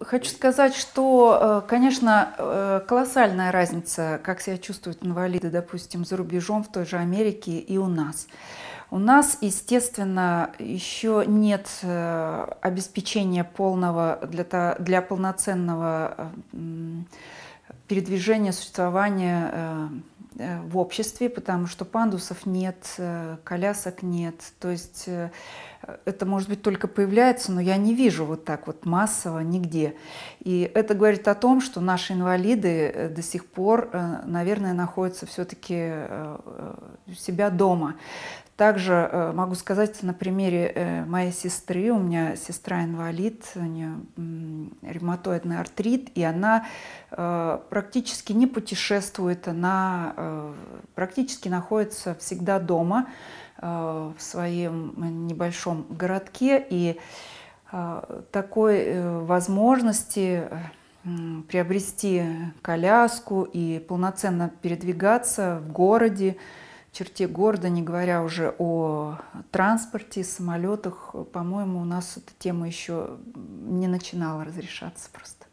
хочу сказать, что, э, конечно, э, колоссальная разница, как себя чувствуют инвалиды, допустим, за рубежом, в той же Америке и у нас. У нас, естественно, еще нет э, обеспечения полного для, для полноценного передвижения, существования в обществе, потому что пандусов нет, колясок нет. То есть это, может быть, только появляется, но я не вижу вот так вот массово нигде. И это говорит о том, что наши инвалиды э, до сих пор, э, наверное, находятся все-таки э, у себя дома. Также могу сказать на примере моей сестры. У меня сестра инвалид, у нее ревматоидный артрит, и она практически не путешествует, она практически находится всегда дома в своем небольшом небольшом городке, и а, такой э, возможности э, приобрести коляску и полноценно передвигаться в городе, в черте города, не говоря уже о транспорте, самолетах. По-моему, у нас эта тема еще не начинала разрешаться просто.